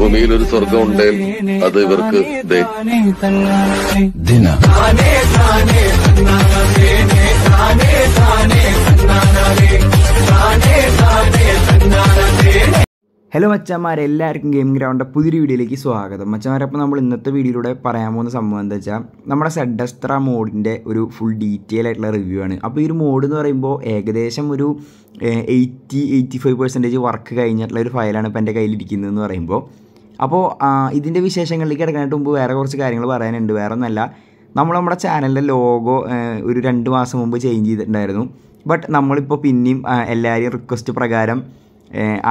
ഭൂമിയിൽ ഒരു സ്വർഗം ഉണ്ടേൽ അത് ഇവർക്ക് ഹലോ മച്ചന്മാരെ എല്ലാവർക്കും ഗെയിം ഗ്രൗണ്ട് പുതിയൊരു വീഡിയോയിലേക്ക് സ്വാഗതം മച്ചന്മാരെ അപ്പോൾ നമ്മൾ ഇന്നത്തെ വീഡിയോയിലൂടെ പറയാൻ പോകുന്ന സംഭവം എന്താ വെച്ചാൽ നമ്മുടെ സെഡസ്ത്ര മോഡിൻ്റെ ഒരു ഫുൾ ഡീറ്റെയിൽ ആയിട്ടുള്ള റിവ്യൂ ആണ് അപ്പോൾ ഈ ഒരു മോഡ് എന്ന് പറയുമ്പോൾ ഏകദേശം ഒരു eighty eighty five percentage work കഴിഞ്ഞിട്ടുള്ള ഒരു ഫയലാണ് ഇപ്പോൾ എൻ്റെ കയ്യിലിരിക്കുന്നതെന്ന് പറയുമ്പോൾ അപ്പോൾ ഇതിൻ്റെ വിശേഷങ്ങളിലേക്ക് ഇടക്കാനായിട്ട് മുമ്പ് വേറെ കുറച്ച് കാര്യങ്ങൾ പറയാനുണ്ട് വേറെ ഒന്നല്ല നമ്മൾ നമ്മുടെ ചാനലിൻ്റെ ലോഗോ ഒരു രണ്ട് മാസം മുമ്പ് ചേഞ്ച് ചെയ്തിട്ടുണ്ടായിരുന്നു ബട്ട് നമ്മളിപ്പോൾ പിന്നെയും എല്ലാവരെയും റിക്വസ്റ്റ് പ്രകാരം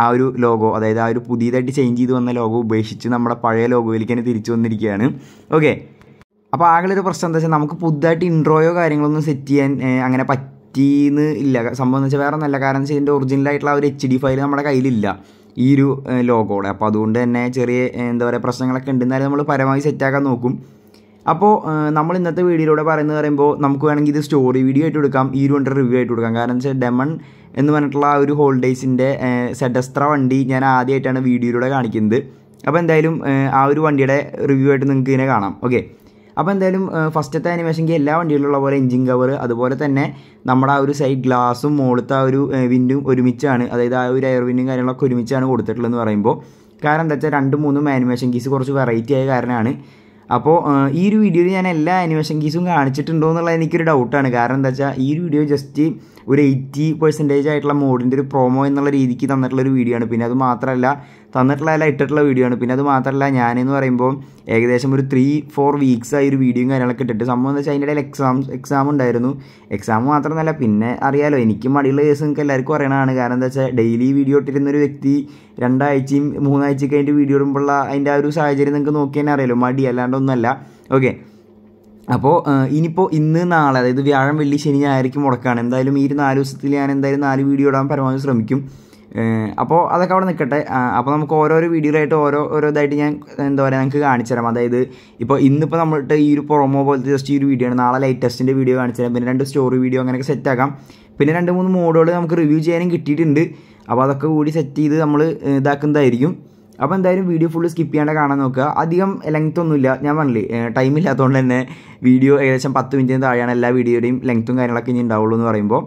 ആ ഒരു ലോഗോ അതായത് ആ ഒരു പുതിയതായിട്ട് ചേഞ്ച് ചെയ്ത് വന്ന ലോഗോ ഉപേക്ഷിച്ച് നമ്മുടെ പഴയ ലോഗോയിലേക്ക് തന്നെ തിരിച്ചു വന്നിരിക്കുകയാണ് ഓക്കെ അപ്പോൾ ആകെ ഒരു പ്രശ്നം എന്താ വെച്ചാൽ നമുക്ക് പുതുതായിട്ട് ഇൻട്രോയോ കാര്യങ്ങളൊന്നും സെറ്റ് ചെയ്യാൻ അങ്ങനെ പറ്റിയെന്ന് ഇല്ല സംഭവം എന്ന് വെച്ചാൽ വേറെ നല്ല കാരണം വെച്ചാൽ ഇതിൻ്റെ ഒറിജിനലായിട്ടുള്ള ആ ഒരു എച്ച് ഡി ഫയൽ നമ്മുടെ കയ്യിലില്ല ഈ ഒരു ലോഗോടെ അപ്പോൾ അതുകൊണ്ട് തന്നെ ചെറിയ എന്താ പറയുക പ്രശ്നങ്ങളൊക്കെ ഉണ്ട് എന്നാലും നമ്മൾ പരമാവധി സെറ്റാക്കാൻ നോക്കും അപ്പോൾ നമ്മൾ ഇന്നത്തെ വീഡിയോയിലൂടെ പറയുന്നത് പറയുമ്പോൾ നമുക്ക് വേണമെങ്കിൽ ഇത് സ്റ്റോറി വീഡിയോ ആയിട്ട് കൊടുക്കാം ഈ ഒരു വണ്ടി റിവ്യൂ ആയിട്ട് കൊടുക്കാം കാരണം വെച്ചാൽ ഡെമൺ എന്ന് പറഞ്ഞിട്ടുള്ള ആ ഒരു ഹോൾഡേഴ്സിൻ്റെ സെഡസ്ത്ര വണ്ടി ഞാൻ ആദ്യമായിട്ടാണ് വീഡിയോയിലൂടെ കാണിക്കുന്നത് അപ്പോൾ എന്തായാലും ആ ഒരു വണ്ടിയുടെ റിവ്യൂ ആയിട്ട് നിങ്ങൾക്ക് ഇതിനെ കാണാം ഓക്കെ അപ്പോൾ എന്തായാലും ഫസ്റ്റത്തെ അനിമേഷൻക്ക് എല്ലാ വണ്ടികളുള്ള പോലെ എഞ്ചിൻ കവർ അതുപോലെ തന്നെ നമ്മുടെ ആ ഒരു സൈഡ് ഗ്ലാസും മുകളിലത്തെ ആ ഒരു വിൻഡും ഒരുമിച്ചാണ് അതായത് ആ ഒരു എയർ വിൻഡും കാര്യങ്ങളൊക്കെ ഒരുമിച്ചാണ് കൊടുത്തിട്ടുള്ളതെന്ന് പറയുമ്പോൾ കാരണം എന്താ വെച്ചാൽ രണ്ട് മൂന്നും ആനിമേഷൻ കീസ് കുറച്ച് വെറൈറ്റി ആയ കാരണമാണ് അപ്പോൾ ഈ ഒരു വീഡിയോയിൽ ഞാൻ എല്ലാ അനിമേഷൻ കീസും കാണിച്ചിട്ടുണ്ടോ എന്നുള്ള എനിക്കൊരു ഡൗട്ടാണ് കാരണം എന്താ വെച്ചാൽ ഈ ഒരു വീഡിയോ ജസ്റ്റ് ഒരു എയ്റ്റി പെർസെൻറ്റേജ് ആയിട്ടുള്ള മോഡിൻ്റെ ഒരു പ്രൊമോ എന്നുള്ള രീതിക്ക് തന്നിട്ടുള്ള ഒരു വീഡിയോ ആണ് പിന്നെ അത് മാത്രമല്ല തന്നിട്ടുള്ള അല്ല ഇട്ടിട്ടുള്ള വീഡിയോ ആണ് പിന്നെ അത് മാത്രമല്ല ഞാനെന്ന് പറയുമ്പോൾ ഏകദേശം ഒരു ത്രീ ഫോർ വീക്സ് ആയി ഒരു വീഡിയോയും കാര്യങ്ങളൊക്കെ ഇട്ടിട്ട് സംഭവം എന്ന് വെച്ചാൽ അതിൻ്റെ ഇടയിൽ എക്സാം എക്സാം ഉണ്ടായിരുന്നു എക്സാം മാത്രമല്ല പിന്നെ അറിയാലോ എനിക്കും മടിയുള്ള കേസ് എല്ലാവർക്കും അറിയണതാണ് കാരണം എന്താ വെച്ചാൽ ഡെയിലി വീഡിയോ ഇട്ടിരുന്ന ഒരു വ്യക്തി രണ്ടാഴ്ചയും മൂന്നാഴ്ചയൊക്കെ അതിൻ്റെ വീഡിയോ ഇടുമ്പോഴുള്ള അതിൻ്റെ ആ ഒരു സാഹചര്യം നിങ്ങൾക്ക് നോക്കി തന്നെ അറിയാലോ മടി അല്ലാണ്ട് കാര്യങ്ങളൊന്നുമല്ല ഓക്കെ അപ്പോൾ ഇനിയിപ്പോൾ ഇന്ന് നാളെ അതായത് വ്യാഴം വെള്ളി ശനി ആയിരിക്കും മുടക്കാണ് എന്തായാലും ഈ നാല് ദിവസത്തിൽ ഞാൻ എന്തായാലും നാല് വീഡിയോ ഇടാൻ പരമാവധി ശ്രമിക്കും അപ്പോൾ അതൊക്കെ അവിടെ നിൽക്കട്ടെ അപ്പോൾ നമുക്ക് ഓരോരോ വീഡിയോയിലായിട്ട് ഓരോ ഓരോ ഇതായിട്ട് ഞാൻ എന്താ പറയുക നിങ്ങൾക്ക് കാണിച്ചു തരാം അതായത് ഇപ്പോൾ ഇന്നിപ്പോൾ നമ്മളിട്ട് ഈ ഒരു പ്രൊമോ പോലത്തെ ജസ്റ്റ് ഈ ഒരു വീഡിയോ ആണ് നാളെ ലേറ്റസ്റ്റിൻ്റെ വീഡിയോ കാണിച്ചു തരാം പിന്നെ രണ്ട് സ്റ്റോറി വീഡിയോ അങ്ങനെയൊക്കെ ആക്കാം പിന്നെ രണ്ട് മൂന്ന് മോഡുകൾ നമുക്ക് റിവ്യൂ ചെയ്യാനും കിട്ടിയിട്ടുണ്ട് അപ്പോൾ അതൊക്കെ കൂടി സെറ്റ് ചെയ്ത് നമ്മൾ ഇതാക്കുന്നതായിരിക്കും അപ്പോൾ എന്തായാലും വീഡിയോ ഫുള്ള് സ്കിപ്പ് ചെയ്യാണ്ട് കാണാൻ നോക്കുക അധികം ലെങ്ത് ഒന്നുമില്ല ഞാൻ പറഞ്ഞില്ലേ ടൈം ഇല്ലാത്തതുകൊണ്ട് തന്നെ വീഡിയോ ഏകദേശം പത്ത് മിനിറ്റിന് താഴെയാണ് എല്ലാ വീഡിയോയുടെയും ലെങ്ത്തും കാര്യങ്ങളൊക്കെ ഇനി ഉണ്ടാവുള്ളൂ എന്ന് പറയുമ്പോൾ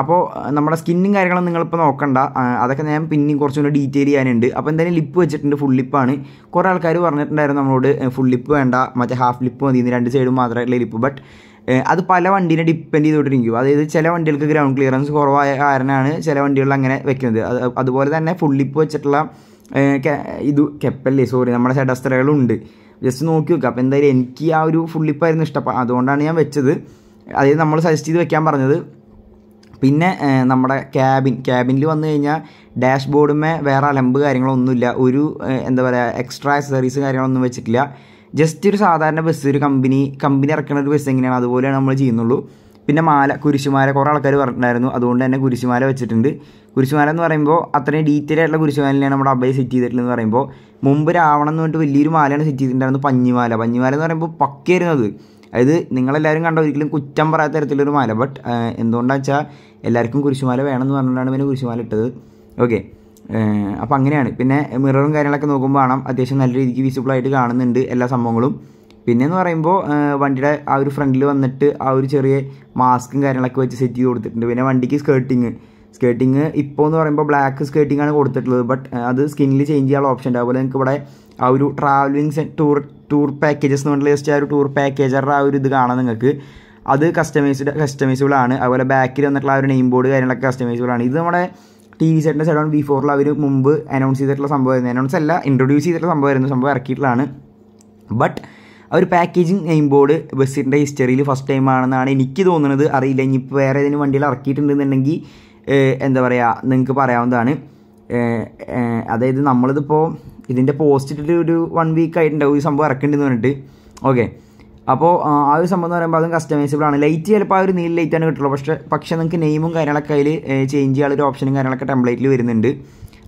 അപ്പോൾ നമ്മുടെ സ്കിന്നും കാര്യങ്ങളും നിങ്ങളിപ്പോൾ നോക്കണ്ട അതൊക്കെ ഞാൻ പിന്നെയും കുറച്ചും കൂടി ഡീറ്റെയിൽ ചെയ്യാനുണ്ട് അപ്പോൾ എന്തായാലും ലിപ്പ് വെച്ചിട്ടുണ്ട് ഫുൾ ലിപ്പാണ് കുറേ ആൾക്കാർ പറഞ്ഞിട്ടുണ്ടായിരുന്നു നമ്മളോട് ഫുൾ ലിപ്പ് വേണ്ട മറ്റേ ഹാഫ് ലിപ്പ് മതി രണ്ട് സൈഡും മാത്രമായിട്ടുള്ള ലിപ്പ് ബട്ട് അത് പല വണ്ടീനെ ഡിപ്പെൻഡ് ചെയ്തുകൊണ്ടിരിക്കും അതായത് ചില വണ്ടികൾക്ക് ഗ്രൗണ്ട് ക്ലിയറൻസ് കുറവായ കാരണമാണ് ചില വണ്ടികളിൽ അങ്ങനെ വെക്കുന്നത് അതുപോലെ തന്നെ ഫുൾ ലിപ്പ് വെച്ചിട്ടുള്ള ഇത് കെപ്പല്ലേ സോറി നമ്മുടെ ശടസ്ത്രകളുണ്ട് ജസ്റ്റ് നോക്കി നോക്കുക അപ്പോൾ എന്തായാലും എനിക്ക് ആ ഒരു ഫുള്ളിപ്പായിരുന്നു ഇഷ്ടം അപ്പോൾ അതുകൊണ്ടാണ് ഞാൻ വെച്ചത് അതായത് നമ്മൾ സജസ്റ്റ് ചെയ്ത് വെക്കാൻ പറഞ്ഞത് പിന്നെ നമ്മുടെ ക്യാബിൻ ക്യാബിനിൽ വന്നു കഴിഞ്ഞാൽ ഡാഷ് ബോർഡുമേ വേറെ അലമ്പ് കാര്യങ്ങളൊന്നുമില്ല ഒരു എന്താ പറയുക എക്സ്ട്രാ അക്സറീസ് കാര്യങ്ങളൊന്നും വെച്ചിട്ടില്ല ജസ്റ്റ് ഒരു സാധാരണ ബസ് ഒരു കമ്പനി കമ്പനി ഇറക്കുന്ന ഒരു ബസ് എങ്ങനെയാണ് അതുപോലെയാണ് നമ്മൾ ചെയ്യുന്നുള്ളൂ പിന്നെ മാല കുരിശുമാല കുറേ ആൾക്കാർ പറഞ്ഞിട്ടുണ്ടായിരുന്നു അതുകൊണ്ട് തന്നെ കുരിശുമാല വെച്ചിട്ടുണ്ട് കുരിശുമാല എന്ന് പറയുമ്പോൾ അത്രയും ഡീറ്റെയിൽ ആയിട്ടുള്ള കുരിശുമാലയാണ് നമ്മുടെ അബ്ബയെ സെറ്റ് ചെയ്തിട്ടുള്ളതെന്ന് പറയുമ്പോൾ മുമ്പ് രാവണം എന്ന് പറഞ്ഞിട്ട് വലിയൊരു മാലയാണ് സെറ്റ് ചെയ്തിട്ടുണ്ടായിരുന്നു പഞ്ഞിമാല പഞ്ഞിമാല എന്ന് പറയുമ്പോൾ പക്കയായിരുന്നത് അതായത് നിങ്ങളെല്ലാവരും കണ്ട ഒരിക്കലും കുറ്റം പറയാത്ത തരത്തിലൊരു മാല ബട്ട് എന്തുകൊണ്ടാണെന്ന് വെച്ചാൽ എല്ലാവർക്കും കുരിശുമാല വേണമെന്ന് പറഞ്ഞിട്ടാണ് പിന്നെ കുരിശുമാല ഇട്ടത് ഓക്കെ അപ്പോൾ അങ്ങനെയാണ് പിന്നെ മിററും കാര്യങ്ങളൊക്കെ നോക്കുമ്പോൾ കാണാം അത്യാവശ്യം നല്ല രീതിക്ക് വിസിബിൾ ആയിട്ട് കാണുന്നുണ്ട് എല്ലാ സംഭവങ്ങളും പിന്നെയെന്ന് പറയുമ്പോൾ വണ്ടിയുടെ ആ ഒരു ഫ്രണ്ടിൽ വന്നിട്ട് ആ ഒരു ചെറിയ മാസ്കും കാര്യങ്ങളൊക്കെ വെച്ച് സെറ്റ് ചെയ്ത് കൊടുത്തിട്ടുണ്ട് പിന്നെ വണ്ടിക്ക് സ്കേർട്ടിങ് സ്കേർട്ടിങ് ഇപ്പോൾ എന്ന് പറയുമ്പോൾ ബ്ലാക്ക് സ്കേർട്ടിംഗ് ആണ് കൊടുത്തിട്ടുള്ളത് ബട്ട് അത് സ്കിന്നിൽ ചേഞ്ച് ചെയ്യാനുള്ള ഓപ്ഷൻ ഉണ്ട് അതുപോലെ നിങ്ങൾക്ക് ഇവിടെ ആ ഒരു ട്രാവലിംഗ് ടൂർ ടൂർ പാക്കേജസ് എന്ന് പറഞ്ഞാൽ ജസ്റ്റ് ആ ഒരു ടൂർ പാക്കേജറുടെ ആ ഒരു ഇത് കാണാം നിങ്ങൾക്ക് അത് കസ്റ്റമൈസ്ഡ് കസ്റ്റമൈസബിൾ ആണ് അതുപോലെ ബാക്കിൽ വന്നിട്ടുള്ള ആ ഒരു നെയിം ബോർഡ് കാര്യങ്ങളൊക്കെ കസ്റ്റമൈസബിൾ ആണ് ഇത് നമ്മുടെ ടി വി സെറ്റിൻ്റെ സെഡോൺ ബി ഫോറിൽ അവർ മുമ്പ് അനൗൺസ് ചെയ്തിട്ടുള്ള സംഭവമായിരുന്നു അനൗൺസ് അല്ല ഇൻട്രൊഡ്യൂസ് ചെയ്തിട്ടുള്ള സംഭവമായിരുന്നു സംഭവം ഇറക്കിയിട്ടുള്ളതാണ് ബട്ട് ആ ഒരു പാക്കേജിങ് നെയിംബോർഡ് ബസ്സിൻ്റെ ഹിസ്റ്ററിയിൽ ഫസ്റ്റ് ടൈം ആണെന്നാണ് എനിക്ക് തോന്നുന്നത് അറിയില്ല ഇനിയിപ്പോൾ വേറെ ഏതെങ്കിലും വണ്ടിയിൽ ഇറക്കിയിട്ടുണ്ടെന്നുണ്ടെങ്കിൽ എന്താ പറയുക നിങ്ങൾക്ക് പറയാവുന്നതാണ് അതായത് നമ്മളിതിപ്പോൾ ഇതിൻ്റെ പോസ്റ്റിട്ടിട്ട് ഒരു വൺ വീക്ക് ആയിട്ടുണ്ടാവും ഈ സംഭവം ഇറക്കേണ്ടെന്ന് പറഞ്ഞിട്ട് ഓക്കെ അപ്പോൾ ആ ഒരു സംഭവം എന്ന് പറയുമ്പോൾ അതും കസ്റ്റമൈസബിൾ ആണ് ലൈറ്റ് ചിലപ്പോൾ ആ ഒരു നീല ലൈറ്റാണ് കിട്ടുള്ളൂ പക്ഷേ പക്ഷേ നിങ്ങൾക്ക് നെയിമും കാര്യങ്ങളൊക്കെ അതിൽ ചേഞ്ച് ചെയ്യാനുള്ള ഒരു ഓപ്ഷനും കാര്യങ്ങളൊക്കെ ടെംപ്ലേറ്റിൽ വരുന്നുണ്ട്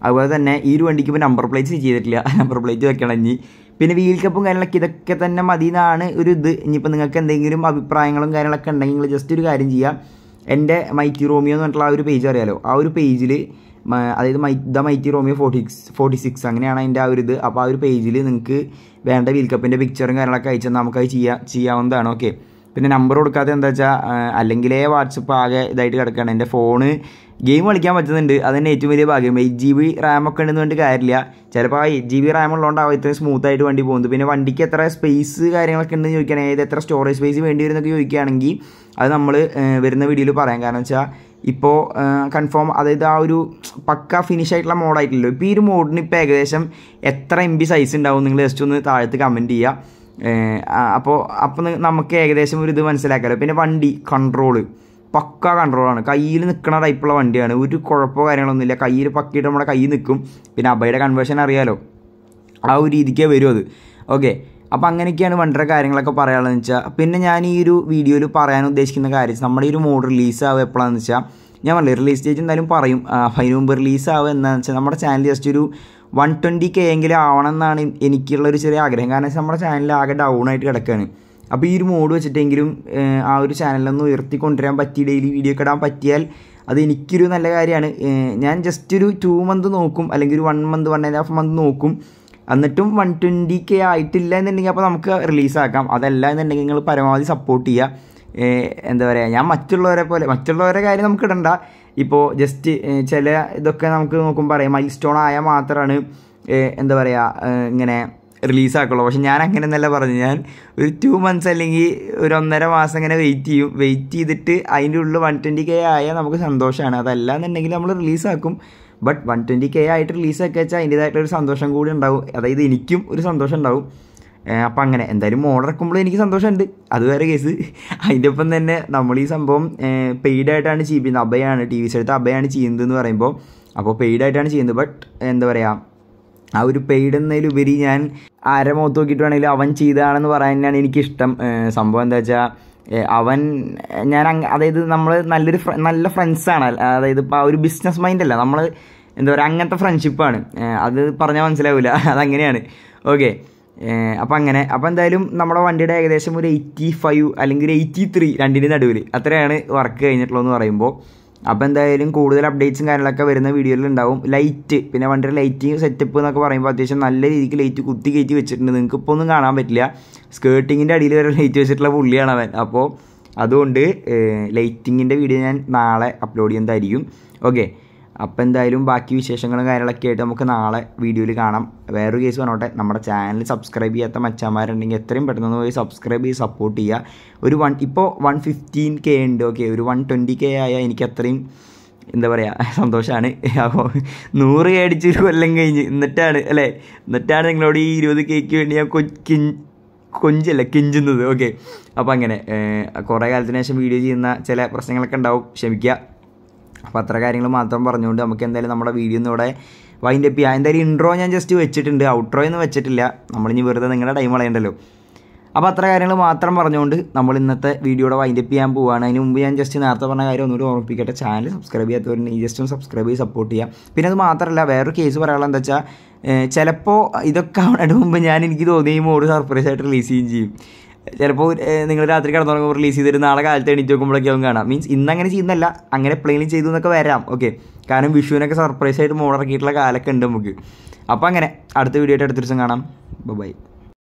അതുപോലെ തന്നെ ഈ ഒരു വണ്ടിക്ക് ഇപ്പോൾ നമ്പർ പ്ലേറ്റ് ചെയ്തിട്ടില്ല നമ്പർ പ്ലേറ്റ് വെക്കണമെങ്കിൽ പിന്നെ വീൽ കപ്പും കാര്യങ്ങളൊക്കെ ഇതൊക്കെ തന്നെ മതി എന്നാണ് ഒരു ഇത് ഇനിയിപ്പോൾ നിങ്ങൾക്ക് എന്തെങ്കിലും അഭിപ്രായങ്ങളും കാര്യങ്ങളൊക്കെ ഉണ്ടെങ്കിൽ നിങ്ങൾ ജസ്റ്റ് ഒരു കാര്യം ചെയ്യുക എൻ്റെ മൈറ്റി റോമിയോ എന്ന് പറഞ്ഞിട്ടുള്ള ആ ഒരു പേജ് അറിയാലോ ആ ഒരു പേജിൽ അതായത് my the mighty Romeo forty forty six അങ്ങനെയാണ് അതിൻ്റെ ആ ഒരു ഇത് അപ്പോൾ ആ ഒരു പേജിൽ നിങ്ങൾക്ക് വേണ്ട വീൽ കപ്പിൻ്റെ പിക്ചറും കാര്യങ്ങളൊക്കെ അയച്ചാൽ നമുക്കത് ചെയ്യാ ചെയ്യാവുന്നതാണ് ഓക്കെ പിന്നെ നമ്പർ കൊടുക്കാതെ എന്താ വെച്ചാൽ അല്ലെങ്കിലേ വാട്സപ്പ് ആകെ ഇതായിട്ട് കിടക്കുകയാണ് എൻ്റെ ഫോണ് ഗെയിം കളിക്കാൻ പറ്റുന്നുണ്ട് അതന്നെ ഏറ്റവും വലിയ ഭാഗ്യം എയ്റ്റ് ജി ബി ഒക്കെ ഉണ്ടെന്ന് വേണ്ടി കാര്യമില്ല ചിലപ്പോൾ ആ എയ്റ്റ് ജി ബി റാം ഉള്ളതുകൊണ്ടാവും ഇത്രയും സ്മൂത്ത് ആയിട്ട് വണ്ടി പോകുന്നത് പിന്നെ വണ്ടിക്ക് എത്ര സ്പേസ് കാര്യങ്ങളൊക്കെ ഉണ്ടെന്ന് ചോദിക്കുകയാണെങ്കിൽ അതായത് എത്ര സ്റ്റോറേജ് സ്പേസ് വേണ്ടി വരുന്നൊക്കെ ചോദിക്കുകയാണെങ്കിൽ അത് നമ്മൾ വരുന്ന വീഡിയോയിൽ പറയാം കാരണം വെച്ചാൽ ഇപ്പോൾ കൺഫേം അതായത് ആ ഒരു പക്ക ഫിനിഷ് ആയിട്ടുള്ള മോഡായിട്ടില്ലല്ലോ ഇപ്പോൾ ഈ ഒരു മോഡിന് ഇപ്പോൾ ഏകദേശം എത്ര എം ബി സൈസ് ഉണ്ടാവും നിങ്ങൾ ജസ്റ്റ് ഒന്ന് താഴത്ത് കമൻറ്റ് ചെയ്യുക അപ്പോൾ അപ്പം നമുക്ക് ഏകദേശം ഒരു ഇത് മനസ്സിലാക്കാമല്ലോ പിന്നെ വണ്ടി കൺട്രോള് പക്ക കൺട്രോളാണ് കയ്യിൽ നിൽക്കുന്ന ടൈപ്പുള്ള വണ്ടിയാണ് ഒരു കുഴപ്പമോ ഇല്ല കയ്യിൽ പക്കിയിട്ട് നമ്മുടെ കയ്യിൽ നിൽക്കും പിന്നെ അബയുടെ കൺവേർഷൻ അറിയാലോ ആ ഒരു രീതിക്കേ വരും അത് ഓക്കെ അപ്പോൾ അങ്ങനെയൊക്കെയാണ് വണ്ടിയുടെ കാര്യങ്ങളൊക്കെ പറയാനുള്ളതെന്ന് വെച്ചാൽ പിന്നെ ഞാൻ ഈ ഒരു വീഡിയോയിൽ പറയാൻ ഉദ്ദേശിക്കുന്ന കാര്യം നമ്മുടെ ഈ ഒരു മോഡ് റിലീസ് ആവുക എപ്പോഴാണെന്ന് വെച്ചാൽ ഞാൻ പറഞ്ഞില്ല റിലീസ് ഡേറ്റ് എന്തായാലും പറയും അതിന് മുമ്പ് റിലീസ് ആവുക എന്താണെന്ന് വെച്ചാൽ നമ്മുടെ ചാനൽ ജസ്റ്റ് ഒരു വൺ ട്വൻറ്റി കെ എങ്കിലും ആവണം എന്നാണ് എനിക്കുള്ള ഒരു ചെറിയ ആഗ്രഹം കാരണം നമ്മുടെ ചാനൽ ആകെ ഡൗൺ ആയിട്ട് കിടക്കുകയാണ് അപ്പോൾ ഈ ഒരു മോഡ് വെച്ചിട്ടെങ്കിലും ആ ഒരു ചാനലൊന്ന് ഉയർത്തിക്കൊണ്ടുവരാൻ പറ്റി ഡെയിലി വീഡിയോ ഒക്കെ ഇടാൻ പറ്റിയാൽ അത് എനിക്കൊരു നല്ല കാര്യമാണ് ഞാൻ ജസ്റ്റ് ഒരു ടു മന്ത് നോക്കും അല്ലെങ്കിൽ ഒരു one month one and half month നോക്കും എന്നിട്ടും വൺ ട്വൻറ്റി കെ ആയിട്ടില്ല എന്നുണ്ടെങ്കിൽ അപ്പോൾ നമുക്ക് റിലീസാക്കാം അതല്ല എന്നുണ്ടെങ്കിൽ നിങ്ങൾ പരമാവധി സപ്പോർട്ട് ചെയ്യുക എന്താ പറയുക ഞാൻ മറ്റുള്ളവരെ പോലെ മറ്റുള്ളവരെ കാര്യം നമുക്ക് ഇടണ്ട ഇപ്പോൾ ജസ്റ്റ് ചില ഇതൊക്കെ നമുക്ക് നോക്കുമ്പോൾ പറയാം മൈൽ സ്റ്റോൺ ആയാൽ മാത്രമാണ് എന്താ പറയുക ഇങ്ങനെ റിലീസാക്കുള്ളൂ പക്ഷെ ഞാൻ അങ്ങനെ എന്നല്ല പറഞ്ഞു ഞാൻ ഒരു ടു മന്ത്സ് അല്ലെങ്കിൽ ഒരു ഒന്നര മാസം ഇങ്ങനെ വെയിറ്റ് ചെയ്യും വെയിറ്റ് ചെയ്തിട്ട് അതിൻ്റെ ഉള്ളിൽ വൺ ട്വൻറ്റി കെ ആയാൽ നമുക്ക് സന്തോഷമാണ് അതല്ല എന്നുണ്ടെങ്കിൽ നമ്മൾ റിലീസാക്കും ബട്ട് വൺ ട്വൻറ്റി കെ ആയിട്ട് റിലീസാക്കി വെച്ചാൽ അതിൻ്റേതായിട്ടൊരു സന്തോഷം കൂടി ഉണ്ടാവും അതായത് എനിക്കും ഒരു സന്തോഷം ഉണ്ടാവും അപ്പം അങ്ങനെ എന്തായാലും മോളിറക്കുമ്പോൾ എനിക്ക് സന്തോഷമുണ്ട് അത് വേറെ കേസ് അതിൻ്റെ ഒപ്പം തന്നെ നമ്മൾ ഈ സംഭവം പെയ്ഡായിട്ടാണ് ചെയ്യുന്നത് അഭയാണ് ടി വി സെടുത്ത് അഭയാണ് ചെയ്യുന്നത് എന്ന് പറയുമ്പോൾ അപ്പോൾ പെയ്ഡായിട്ടാണ് ചെയ്യുന്നത് ബട്ട് എന്താ പറയുക ആ ഒരു പെയ്ഡ് എന്നതിലുപരി ഞാൻ ആരെ മുഖത്ത് വേണമെങ്കിലും അവൻ ചെയ്തതാണെന്ന് പറയാൻ തന്നെയാണ് എനിക്കിഷ്ടം സംഭവം എന്താ വെച്ചാൽ അവൻ ഞാൻ അതായത് നമ്മൾ നല്ലൊരു നല്ല ഫ്രണ്ട്സാണ് അതായത് ഇപ്പോൾ ആ ഒരു ബിസിനസ് മൈൻഡല്ല നമ്മൾ എന്താ പറയുക അങ്ങനത്തെ ഫ്രണ്ട്ഷിപ്പാണ് അത് പറഞ്ഞാൽ മനസ്സിലാവില്ല അതങ്ങനെയാണ് ഓക്കെ അപ്പം അങ്ങനെ അപ്പം എന്തായാലും നമ്മുടെ വണ്ടിയുടെ ഏകദേശം ഒരു എയ്റ്റി ഫൈവ് അല്ലെങ്കിൽ എയ്റ്റി ത്രീ രണ്ടിൻ്റെ നടുവിൽ അത്രയാണ് വർക്ക് കഴിഞ്ഞിട്ടുള്ളതെന്ന് പറയുമ്പോൾ അപ്പോൾ എന്തായാലും കൂടുതൽ അപ്ഡേറ്റ്സും കാര്യങ്ങളൊക്കെ വരുന്ന വീഡിയോയിൽ ഉണ്ടാവും ലൈറ്റ് പിന്നെ വണ്ടിയുടെ ലൈറ്റിങ് സെറ്റപ്പ് എന്നൊക്കെ പറയുമ്പോൾ അത്യാവശ്യം നല്ല രീതിക്ക് ലൈറ്റ് കുത്തി കയറ്റി വെച്ചിട്ടുണ്ട് നിങ്ങൾക്ക് ഇപ്പോൾ ഒന്നും കാണാൻ പറ്റില്ല സ്കേർട്ടിങ്ങിൻ്റെ അടിയിൽ വരെ ലൈറ്റ് വെച്ചിട്ടുള്ള പുള്ളിയാണ് അവൻ അപ്പോൾ അതുകൊണ്ട് ലൈറ്റിങ്ങിൻ്റെ വീഡിയോ ഞാൻ നാളെ അപ്ലോഡ് ചെയ്യുന്നതായിരിക്കും ഓക്കെ അപ്പോൾ എന്തായാലും ബാക്കി വിശേഷങ്ങളും കാര്യങ്ങളൊക്കെ ആയിട്ട് നമുക്ക് നാളെ വീഡിയോയിൽ കാണാം വേറൊരു കേസ് പറഞ്ഞോട്ടെ നമ്മുടെ ചാനൽ സബ്സ്ക്രൈബ് ചെയ്യാത്ത മച്ചാന്മാരുണ്ടെങ്കിൽ എത്രയും പെട്ടെന്ന് പോയി സബ്സ്ക്രൈബ് ചെയ്ത് സപ്പോർട്ട് ചെയ്യുക ഒരു വൺ ഇപ്പോൾ വൺ ഫിഫ്റ്റീൻ കെ ഉണ്ട് ഓക്കെ ഒരു വൺ ട്വൻറ്റി കെ ആയാൽ എനിക്ക് അത്രയും എന്താ പറയുക സന്തോഷമാണ് അപ്പോൾ നൂറ് കെ അടിച്ച് ഒരു കൊല്ലം കഴിഞ്ഞ് എന്നിട്ടാണ് അല്ലേ എന്നിട്ടാണ് നിങ്ങളോട് ഈ ഇരുപത് കെക്ക് വേണ്ടി ഞാൻ കൊഞ്ചി കൊഞ്ചല്ല കിഞ്ചുന്നത് ഓക്കെ അപ്പോൾ അങ്ങനെ കുറേ കാലത്തിന് ശേഷം വീഡിയോ ചെയ്യുന്ന ചില പ്രശ്നങ്ങളൊക്കെ ഉണ്ടാവും ക്ഷമിക്കുക അപ്പോൾ അത്ര കാര്യങ്ങൾ മാത്രം പറഞ്ഞുകൊണ്ട് നമുക്ക് എന്തായാലും നമ്മുടെ വീഡിയോ ഒന്നും ഇവിടെ വൈൻഡ് അപ്പ് ചെയ്യാം എന്തായാലും ഇൻട്രോ ഞാൻ ജസ്റ്റ് വെച്ചിട്ടുണ്ട് ഔട്ട്രോ ഒന്നും വെച്ചിട്ടില്ല നമ്മളിനി വെറുതെ നിങ്ങളുടെ ടൈം കളയേണ്ടല്ലോ അപ്പോൾ അത്ര കാര്യങ്ങൾ മാത്രം പറഞ്ഞുകൊണ്ട് നമ്മൾ ഇന്നത്തെ വീഡിയോയുടെ വൈൻഡ് അപ്പ് ചെയ്യാൻ പോവുകയാണ് അതിന് മുമ്പ് ഞാൻ ജസ്റ്റ് നേരത്തെ പറഞ്ഞ കാര്യം ഒന്നുകൂടി ഓർമ്മിപ്പിക്കട്ടെ ചാനൽ സബ്സ്ക്രൈബ് ചെയ്യാത്തവരുണ്ട് ഈ ജസ്റ്റ് ഒന്ന് സബ്സ്ക്രൈബ് ചെയ്ത് സപ്പോർട്ട് ചെയ്യാം പിന്നെ അത് മാത്രമല്ല വേറൊരു കേസ് പറയാനുള്ള എന്താ വെച്ചാൽ ചിലപ്പോൾ ഇതൊക്കെ അവിടെ മുമ്പ് ഞാൻ എനിക്ക് തോന്നിയും ഒരു സർപ്രൈസ് ആയിട്ട് റിലീസ് ചെയ്യും ചെയ്യും ചിലപ്പോൾ നിങ്ങൾ രാത്രി കിടന്നുറങ്ങുമ്പോൾ റിലീസ് ചെയ്തിട്ട് നാളെ കാലത്ത് എണീറ്റ് നോക്കുമ്പോഴൊക്കെ അവൻ കാണാം മീൻസ് ഇന്ന് അങ്ങനെ ചെയ്യുന്നല്ല അങ്ങനെ പ്ലെയിൻ ചെയ്തു എന്നൊക്കെ വരാം ഓക്കെ കാരണം വിഷുവിനൊക്കെ സർപ്രൈസ് ആയിട്ട് മോണിറക്കിയിട്ടുള്ള കാലൊക്കെ ഉണ്ട് നമുക്ക് അപ്പോൾ അങ്ങനെ അടുത്ത വീഡിയോ ആയിട്ട് അടുത്ത ദിവസം കാണാം ബൈ